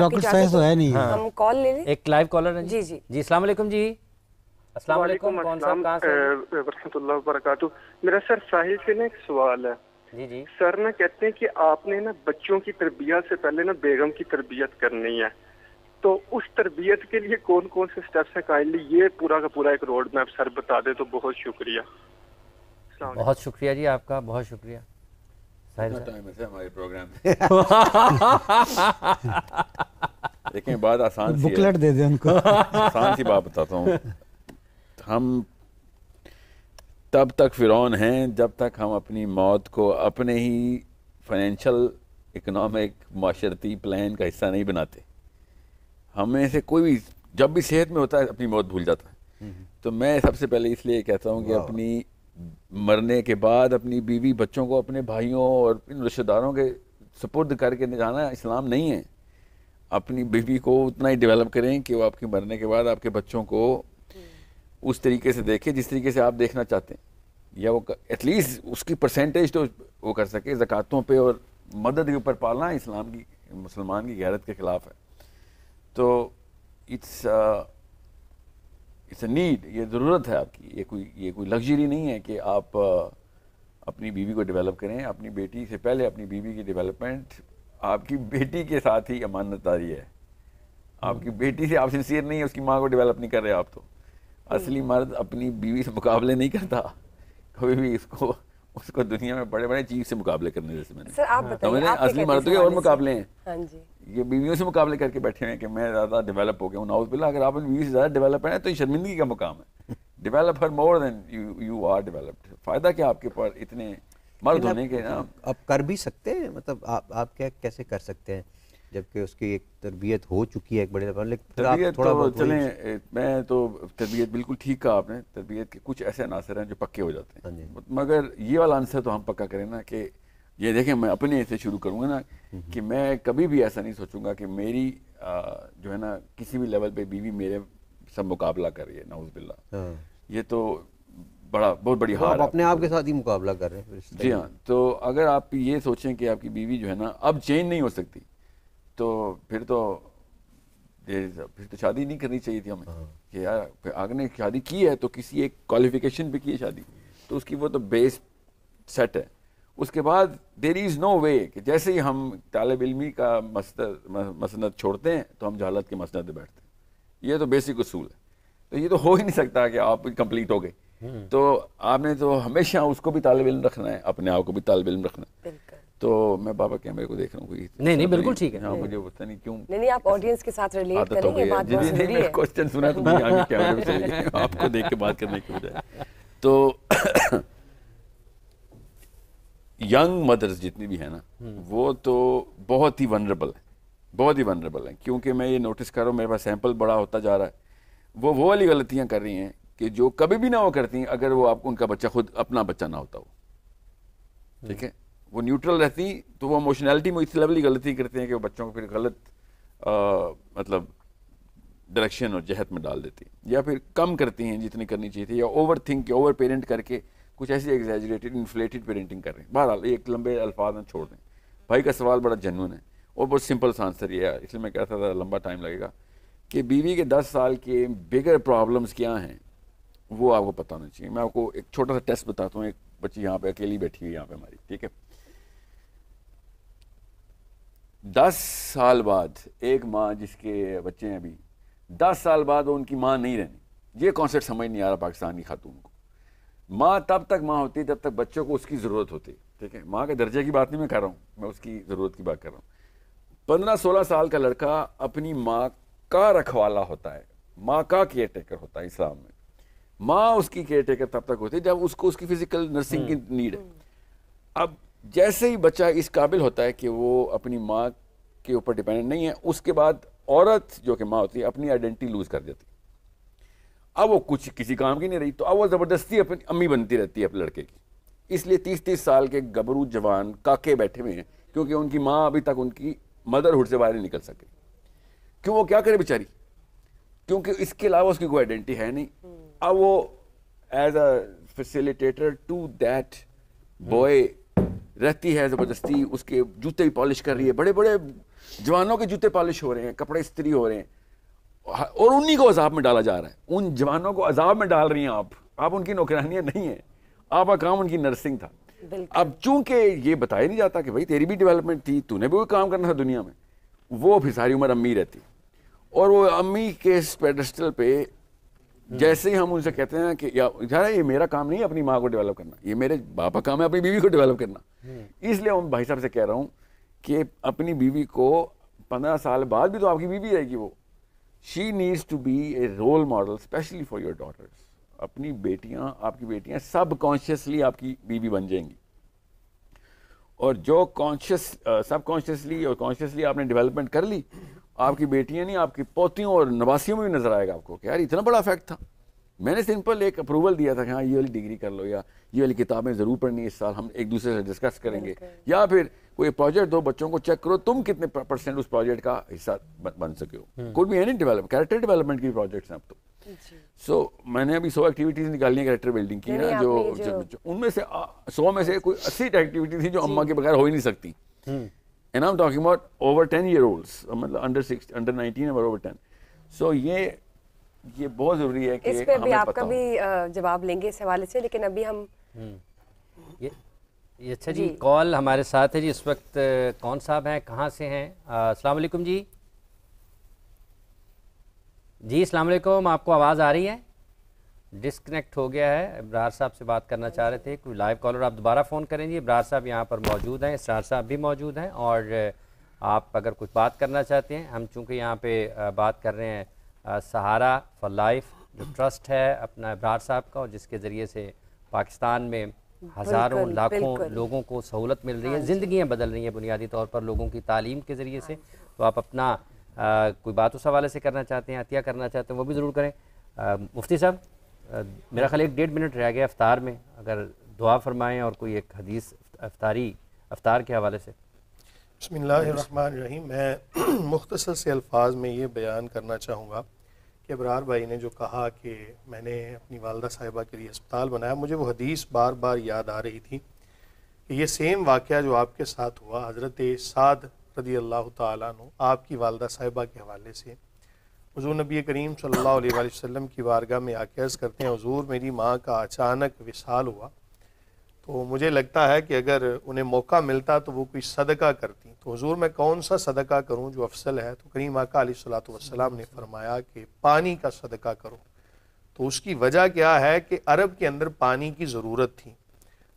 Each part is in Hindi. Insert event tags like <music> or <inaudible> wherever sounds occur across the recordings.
डॉक्टर साइंस तो, तो है नहीं हाँ। हम कॉल ले लें एक लाइव कॉलर है जी जी जी अस्सलाम वालेकुम जी अस्सलाम वालेकुम कौन सा कहां से रहमतुल्लाह वबरकातु मेरा सर साहिल से ना एक सवाल है जी जी सर ना कहते हैं कि आपने ना बच्चों की तरबियत से पहले ना बेगम की तरबियत करनी है तो उस तरबियत के लिए कौन कौन से स्टेप्स है काइंडली ये पूरा का पूरा एक रोड मैप सर बता दे तो बहुत शुक्रिया बहुत शुक्रिया जी आपका बहुत शुक्रिया टाइम है हमारे प्रोग्राम लेकिन बात आसान सी बुकलेट दे दे उनको आसान सी बात बताता हूँ हम तब तक फिरौन हैं जब तक हम अपनी मौत को अपने ही फाइनेंशियल इकोनॉमिक माशरती प्लान का हिस्सा नहीं बनाते हमें से कोई भी जब भी सेहत में होता है अपनी मौत भूल जाता है हम्म। तो मैं सबसे पहले इसलिए कहता हूँ कि अपनी मरने के बाद अपनी बीवी बच्चों को अपने भाइयों और इन रिश्तेदारों के सपुर्द करके जाना इस्लाम नहीं है अपनी बीवी को उतना ही डेवलप करें कि वो आपके मरने के बाद आपके बच्चों को उस तरीके से देखें जिस तरीके से आप देखना चाहते हैं या वो एटलीस्ट उसकी परसेंटेज तो वो कर सके जक़ातों पे और मदद के ऊपर पालना इस्लाम की मुसलमान की गैरत के ख़िलाफ़ है तो इट्स इट्स अ नीड ये ज़रूरत है आपकी ये कोई ये कोई लग्जरी नहीं है कि आप अपनी बीवी को डेवलप करें अपनी बेटी से पहले अपनी बीवी की डेवलपमेंट आपकी बेटी के साथ ही अमानतदारी है आपकी हम्म। बेटी से आप सिंसियर नहीं है उसकी माँ को डेवलप नहीं कर रहे आप तो असली हम्म। मर्द अपनी बीवी से मुकाबले नहीं करता कभी भी इसको उसको दुनिया में बड़े बड़े चीफ से मुकाबले करने जैसे मैंने सर आप हाँ, बताइए तो असली मर्दों के और मुकाबले हैं हाँ जी ये बीवियों से मुकाबले करके बैठे हैं कि मैं ज़्यादा डेवलप हो गया हूँ नाउज बिल्ला अगर आप बीवी से ज़्यादा डेवलप है तो ये शर्मिंदगी का मुकाम है हर more than you you are developed फ़ायदा क्या आपके पर इतने मर्द होने के ना हाँ? आप कर भी सकते हैं मतलब आप क्या कैसे कर सकते हैं जबकि उसकी एक तरबियत हो चुकी है एक बड़े लेकिन तरबियत थोड़ा तो चले मैं तो तरबियत बिल्कुल ठीक कहा आपने तरबियत के कुछ ऐसे अनासर हैं जो पक्के हो जाते हैं हाँ मगर ये वाला आंसर तो हम पक्का करें ना कि ये देखें मैं अपने ऐसे शुरू करूँगा ना हम्म, हम्म। कि मैं कभी भी ऐसा नहीं सोचूंगा कि मेरी जो है ना किसी भी लेवल पे बीवी मेरे सब मुकाबला कर रही है नाउजबिल्ला हाँ। ये तो बड़ा बहुत बड़ी तो हार आप अपने आप के साथ ही मुकाबला कर रहे हैं जी हाँ तो अगर आप ये सोचें कि आपकी बीवी जो है ना अब चेंज नहीं हो सकती तो फिर तो फिर तो शादी नहीं करनी चाहिए थी हमें हाँ। कि यार आगे ने शादी की है तो किसी एक क्वालिफिकेशन पे की है शादी तो उसकी वो तो बेस सेट है उसके बाद देर इज़ नो वे कि जैसे ही हम तालब इलमी का मसद मसनद छोड़ते हैं तो हम जहालत के मसनद में बैठते हैं ये तो बेसिक असूल है तो ये तो हो ही नहीं सकता कि आप कंप्लीट हो गए हम्म। तो आपने तो हमेशा उसको भी तालब इलम रखना है अपने आप को भी तालब इलम रखना है तो मैं बाबा कैमरे को देख रहा हूँ नहीं नहीं बिल्कुल ठीक है हाँ, मुझे पता नहीं क्यों नहीं नहीं आप ऑडियंस के साथ रिलेट बात क्वेश्चन सुना तो आगे <laughs> आपको देख के बात करने की बजाय तो यंग <coughs> मदर्स जितनी भी है ना हम्म। वो तो बहुत ही वनरेबल है बहुत ही वनरेबल है क्योंकि मैं ये नोटिस कर रहा हूँ मेरे पास सैंपल बड़ा होता जा रहा है वो वो वाली गलतियाँ कर रही हैं कि जो कभी भी ना वो करती हैं अगर वो आप उनका बच्चा खुद अपना बच्चा ना होता हो ठीक है वो न्यूट्रल रहती तो वो इमोशनैलिटी में इस लेवल की गलती करते हैं कि वो बच्चों को फिर गलत आ, मतलब डायरेक्शन और जहत में डाल देती हैं या फिर कम करती हैं जितनी करनी चाहिए थी या ओवर थिंक ओवर पेरेंट करके कुछ ऐसी एग्जेजरेटेड इन्फ्लेटेड पेरेंटिंग कर रहे हैं बहरहाल एक लंबे अल्फाज में छोड़ दें भाई का सवाल बड़ा जनून है और बहुत सिंपल सा आंसर ये है इसलिए मैं कहता था लंबा टाइम लगेगा कि बीवी के दस साल के बिगर प्रॉब्लम्स क्या हैं वो आपको पता होना चाहिए मैं आपको एक छोटा सा टेस्ट बताता हूँ एक बच्ची यहाँ पे अकेली बैठी हुई यहाँ पे हमारी ठीक है दस साल बाद एक माँ जिसके बच्चे हैं अभी दस साल बाद वो उनकी माँ नहीं रहनी ये कॉन्सेप्ट समझ नहीं आ रहा पाकिस्तान की खातून को माँ तब तक माँ होती जब तक बच्चों को उसकी ज़रूरत होती ठीक है माँ के दर्जे की बात नहीं मैं कर रहा हूँ मैं उसकी ज़रूरत की बात कर रहा हूँ पंद्रह सोलह साल का लड़का अपनी माँ का रखवाला होता है माँ का केयर टेकर होता है इस्लाम में माँ उसकी केयर टेकर तब तक होती है जब उसको उसकी फिजिकल नर्सिंग की नीड हम्म। है अब जैसे ही बच्चा इस काबिल होता है कि वो अपनी माँ के ऊपर डिपेंडेंट नहीं है उसके बाद औरत जो कि माँ होती है अपनी आइडेंटिटी लूज़ कर देती अब वो कुछ किसी काम की नहीं रही तो अब वो ज़बरदस्ती अपनी अम्मी बनती रहती है अपने लड़के की इसलिए तीस तीस साल के गबरू जवान काके बैठे हुए हैं क्योंकि उनकी माँ अभी तक उनकी मदरहुड से बाहर नहीं निकल सके क्यों वो क्या करे बेचारी क्योंकि इसके अलावा उसकी कोई आइडेंटिटी है नहीं हम्म। अब वो as a facilitator to that boy रहती है ज़बरदस्ती उसके जूते भी पॉलिश कर रही है बड़े बड़े जवानों के जूते पॉलिश हो रहे हैं कपड़े इस्त्री हो रहे हैं और उन्हीं को अजाब में डाला जा रहा है उन जवानों को अजाब में डाल रही हैं आप आप उनकी नौकरानियाँ नहीं हैं आपका काम उनकी नर्सिंग था अब चूंकि ये बताया नहीं जाता कि भाई तेरी भी डेवलपमेंट थी तूने भी काम करना था दुनिया में वो फिर सारी उम्र अम्मी रहती और वो अम्मी के पेडस्टल पे हम्म। जैसे ही हम उनसे कहते हैं कि यार ये मेरा काम नहीं है अपनी माँ को डेवलप करना ये मेरे बाप का काम है अपनी बीवी को डेवलप करना हम्म। इसलिए हम भाई साहब से कह रहा हूँ कि अपनी बीवी को पंद्रह साल बाद भी तो आपकी बीवी रहेगी वो she needs to be a role model specially for your daughters अपनी बेटियाँ आपकी बेटियाँ सब कॉन्शियसली आपकी बीवी बन जाएंगी और जो कॉन्शियस सब कॉन्शियसली और कॉन्शियसली आपने डेवलपमेंट कर ली आपकी बेटियां नहीं आपकी पोतियों और नवासियों में भी नजर आएगा आपको कि यार इतना बड़ा इफेक्ट था मैंने सिंपल एक अप्रूवल दिया था कि हाँ ये वाली डिग्री कर लो या ये वाली किताबें ज़रूर पढ़नी इस साल हम एक दूसरे से डिस्कस करेंगे या फिर कोई प्रोजेक्ट दो बच्चों को चेक करो तुम कितने परसेंट उस प्रोजेक्ट का हिस्सा बन सके हो हम्म। कुड भी एनी डेवलप कैरेक्टर डेवलपमेंट की प्रोजेक्ट्स हैं अब तो सो so, मैंने अभी सौ एक्टिविटीज निकाली है कैरेक्टर बिल्डिंग की ना जो, जो, जो उनमें से सौ में से कोई अस्सी एक्टिविटी थी जो अम्मा के बगैर हो ही नहीं सकती हम्म। And I am talking about over ten year olds मतलब अंडर सिक्स अंडर नाइनटीन और ओवर टेन सो ये ये बहुत जरूरी है कि इस पे भी आपका भी जवाब लेंगे इस हवाले से लेकिन अभी हम हम्म। ये ये अच्छा जी, जी कॉल हमारे साथ है जी इस वक्त कौन साहब हैं कहाँ से हैं अस्सलाम वालेकुम जी जी अस्सलाम वालेकुम आपको आवाज़ आ रही है डिस्कनेक्ट हो गया है इब्रार साहब से बात करना चाह रहे थे कोई लाइव कॉलर आप दोबारा फ़ोन करेंगे इब्रार साहब यहाँ पर मौजूद हैं इसरार साहब भी मौजूद हैं और आप अगर कुछ बात करना चाहते हैं हम चूँकि यहाँ पर बात कर रहे हैं सहारा फॉर लाइफ जो ट्रस्ट है अपना इब्रार साहब का और जिसके ज़रिए से पाकिस्तान में हज़ारों लाखों लोगों को सहूलत मिल रही है हाँ ज़िंदियाँ बदल रही हैं बुनियादी तौर पर लोगों की तालीम के ज़रिए से हाँ तो आप अपना आ, कोई बात उस हवाले से करना चाहते हैं अतिया करना चाहते हैं वो भी ज़रूर करें आ, मुफ्ती साहब मेरा ख्याल एक डेढ़ मिनट रह गया अफ्तार में अगर दुआ फरमाएँ और कोई एक हदीस अफतारी अवतार के हवाले से बसमीम मैं <clears throat> मुख्तसर से अल्फाज में ये बयान करना चाहूँगा कि अबरार भाई ने जो कहा कि मैंने अपनी वालदा साहिबा के लिए अस्पताल बनाया मुझे वो हदीस बार बार याद आ रही थी कि ये सेम वाक़ जो आपके साथ हुआ हज़रत साद रदी अल्लाह तु आपकी वालदा साहिबा के हवाले से हजूर नबी करीम सल्लल्लाहु वसम की वारगाह में आकेज़ करते हैं हजूर मेरी माँ का अचानक विशाल हुआ तो मुझे लगता है कि अगर उन्हें मौका मिलता तो वो कोई सदका करती तो हजूर मैं कौन सा सदका करूँ जो अफसल है तो करीम आका सलाम ने फरमाया कि पानी का सदका करो तो उसकी वजह क्या है कि अरब के अंदर पानी की ज़रूरत थी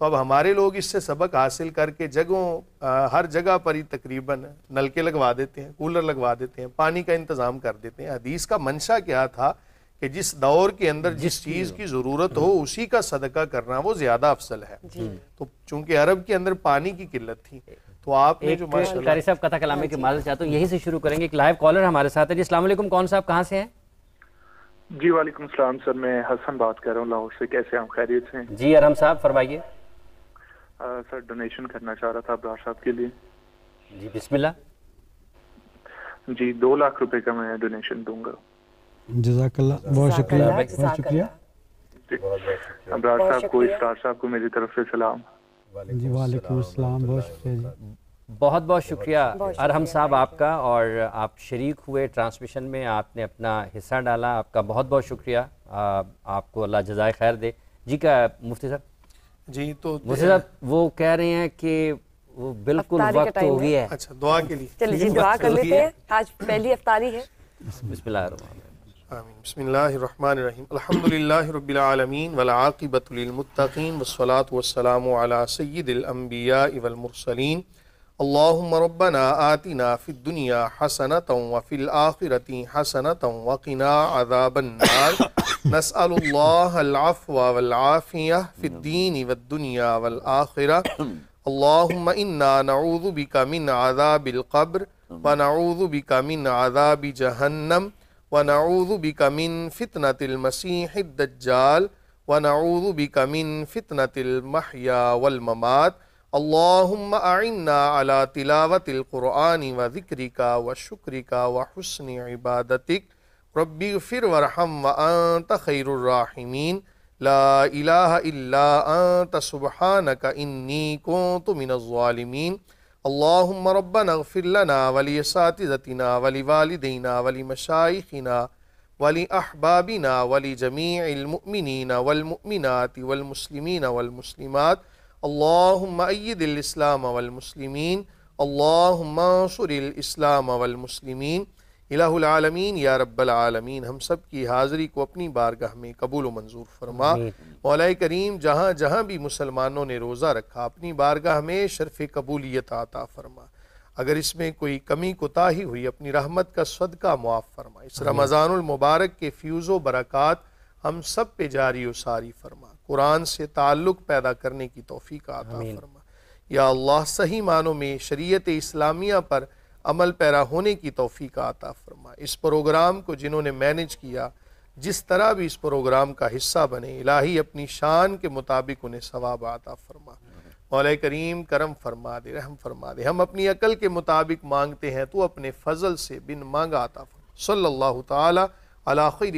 तो अब हमारे लोग इससे सबक हासिल करके जगहों हर जगह पर ही तकरीबन नलके लगवा देते हैं कूलर लगवा देते हैं पानी का इंतज़ाम कर देते हैं हदीस का मंशा क्या था कि जिस दौर के अंदर जिस चीज़ की ज़रूरत हो हम्म। उसी का सदका करना वो ज़्यादा अफसल है हम्म। तो चूंकि अरब के अंदर पानी की किल्लत थी तो आपने जो कारी साहब कथा कलामी हाँ के माल चाहते हो यहीं से शुरू करेंगे एक लाइव कॉलर हमारे साथ है जी असलम कौन साहब कहाँ से हैं जी वालेकुम सलाम सर मैं हसन बात कर रहा हूँ लाहौर से कैसे हम खैरियत से जी अरहम साहब फरमाइए सर डोनेशन करना चाह रहा था अब्रार साहब के लिए जी बिस्मिल्लाह जी दो लाख रुपए का मैं डोनेशन दूंगा जजाकल्ला बहुत शुक्रिया बहुत शुक्रिया अब्रार साहब को इफ्तार साहब को मेरी तरफ से सलाम जी वालेकुम अस्सलाम बहुत शुक्रिया जी बहुत बहुत शुक्रिया अरहम साहब आपका और आप शरीक हुए ट्रांसमिशन में आपने अपना हिस्सा डाला आपका बहुत बहुत शुक्रिया आपको अल्लाह जजाय खैर दे जी का मुफ्ती साहब जी तो वो कह रहे हैं कि वो बिल्कुल वक्त हो गया है अच्छा दुआ के लिए चलिए जी दुआ कर लेते हैं आज पहली अफ्तारी है बसमीम वलाक़िबतमतिन वसलात اللهم ربنا آتنا في الدنيا حسنة وفي الآخرة حسنة وقنا عذاب النار <coughs> نسأل الله العفو والعافية في الدين والدنيا والآخرة <coughs> اللهم إنا نعوذ بك من عذاب القبر ونعوذ بك من عذاب جهنم ونعوذ بك من فتنة المسيح الدجال ونعوذ بك من فتنة المحيا والممات अल्लामना तिलावतलक़ुरान व ज़िक्री का व शुक्री का व हसन इबादतिक रबी फ़िर वरहम व अंत खैरमीन लातसुबहान का इन्नी को तुमिनमीन अल्लाम रबन फ़िरना वली सातिज़तना वली वालदीना वली मशाइना वली अहबाबिना वली जमी अलमिन वलमिनत वलमसलिमिन अल्लाम वलमसलिमिन अल्लासरस्लाम वलमसलिमिन इलामीन या आलमीन हम सब की हाज़री को अपनी बारगाह में कबूल मंजूर फरमा मौल करीम जहाँ जहाँ भी मुसलमानों ने रोज़ा रखा अपनी बारगाह में शरफ़ कबूलियत आता फरमा अगर इसमें कोई कमी कोताही हुई अपनी रहमत का सदका मुआफ़ फरमा इस रमज़ानमबारक के फ्यूज़ बरक़ात हम सब पे जारी व सारी फरमा कुरान से ताल्लुक़ पैदा करने की तोफ़ी का आता फरमा या अल्लाह सही मानों में शरीयत इस्लामिया पर अमल पैरा होने की तोफ़ी का आता फरमा इस प्रोग्राम को जिन्होंने मैनेज किया जिस तरह भी इस प्रोग्राम का हिस्सा बने इलाही अपनी शान के मुताबिक उन्हें सवाब आता फरमा मौल करीम करम फरमा दे रहम फरमा दे हम अपनी अकल के मुताबिक मांगते हैं तो अपने फजल से बिन मांगा आता फरमा सल्लल्लाहु ताला अलाखर ही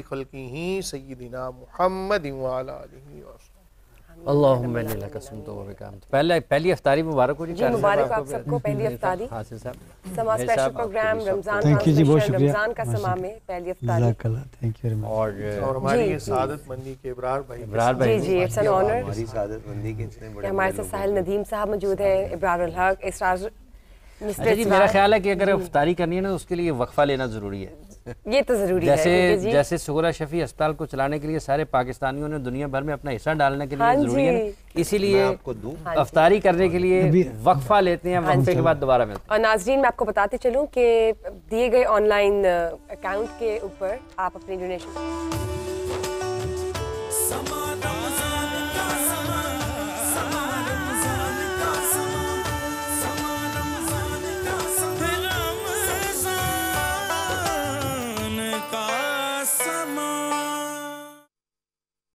पहले पहली अफ्तारी मुबारक हो जी मुबारक आप सबको पहली अफ्तारी समा स्पेशल प्रोग्राम रमजान रमजान का समा में पहली अफ्तारी और हमारी मंदी के इब्रार भाई जी जी इट्स एन ऑनर हमारे साथ साहिल नदीम साहब मौजूद इब्रार हक अच्छा जी मेरा ख्याल है कि अगर अफ्तारी करनी है ना तो उसके लिए वक्फा लेना ज़रूरी है ये तो जरूरी जैसे, है जैसे जैसे सुगरा शफी अस्पताल को चलाने के लिए सारे पाकिस्तानियों ने दुनिया भर में अपना हिस्सा डालने के लिए हाँ जरूरी है इसीलिए हाँ अफतारी करने के लिए वक्फा लेते हैं हाँ वक्फे के बाद दोबारा मिलते हैं और नाजरीन मैं आपको बताते चलूँ कि दिए गए ऑनलाइन अकाउंट uh, के ऊपर आप अपनी डोनेशन